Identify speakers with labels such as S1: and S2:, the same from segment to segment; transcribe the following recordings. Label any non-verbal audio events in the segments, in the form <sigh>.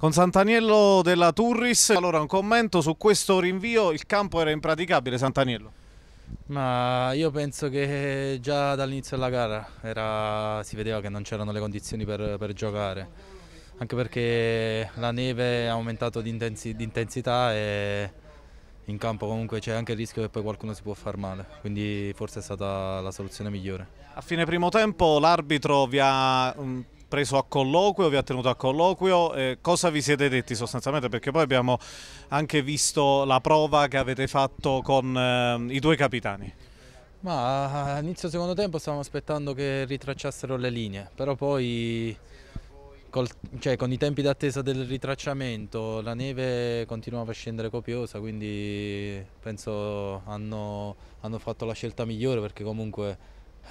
S1: Con Santaniello della Turris, allora un commento su questo rinvio, il campo era impraticabile Santaniello? Ma io penso che già
S2: dall'inizio della gara era, si vedeva che non c'erano le condizioni per, per, giocare, anche perché la neve ha aumentato di, intensi, di intensità e in campo comunque c'è anche il rischio che poi qualcuno si può far male, quindi forse è stata la soluzione migliore.
S1: A fine primo tempo l'arbitro vi ha mm, preso a colloquio, vi ha tenuto a colloquio, eh, cosa vi siete detti sostanzialmente? Perché poi abbiamo anche visto la prova che avete fatto con eh, i due capitani.
S2: Ma eh, all'inizio secondo tempo stavamo aspettando che ritracciassero le linee, però poi col, cioè, con i tempi d'attesa del ritracciamento la neve continuava a scendere copiosa, quindi penso hanno, hanno fatto la scelta migliore perché comunque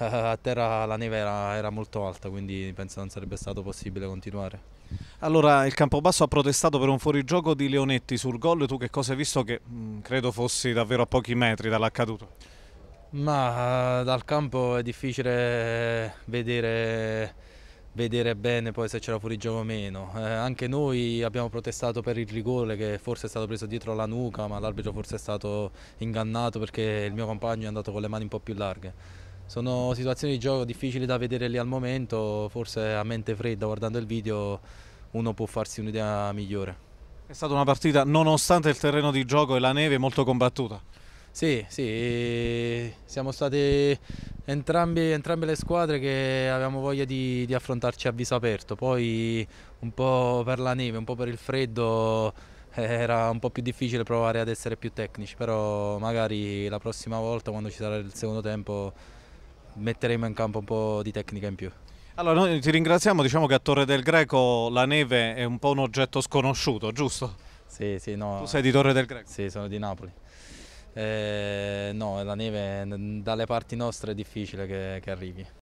S2: <laughs> a terra la neve era, era molto alta, quindi penso non sarebbe stato possibile continuare.
S1: Allora il Campobasso ha protestato per un fuorigioco di Leonetti sul gol, tu che cosa hai visto che mh, mm, credo fossi davvero a pochi metri dall'accaduto?
S2: Ma eh, dal campo è difficile vedere, vedere bene poi se c'era fuorigioco o meno. Eh, anche noi abbiamo protestato per il rigore che forse è stato preso dietro la nuca, ma l'arbitro forse è stato ingannato perché il mio compagno è andato con le mani un po' più larghe sono situazioni di gioco difficili da vedere lì al momento, forse a mente fredda guardando il video uno può farsi un'idea migliore. È
S1: stata una partita, nonostante il terreno di
S2: gioco e la neve, molto combattuta. Sì, sì, siamo state entrambi, entrambe le squadre che avevamo voglia di, di, affrontarci a viso aperto, poi un po' per la neve, un po' per il freddo eh, era un po' più difficile provare ad essere più tecnici, però magari la prossima volta quando ci sarà il secondo tempo metteremo in campo un po' di tecnica in più.
S1: Allora, noi ti ringraziamo, diciamo che a Torre del Greco la neve è un po' un oggetto sconosciuto, giusto? Sì, sì, no. Tu sei di Torre del Greco? Sì, sono di Napoli.
S2: Eh, no, la neve dalle parti nostre è difficile che, che arrivi.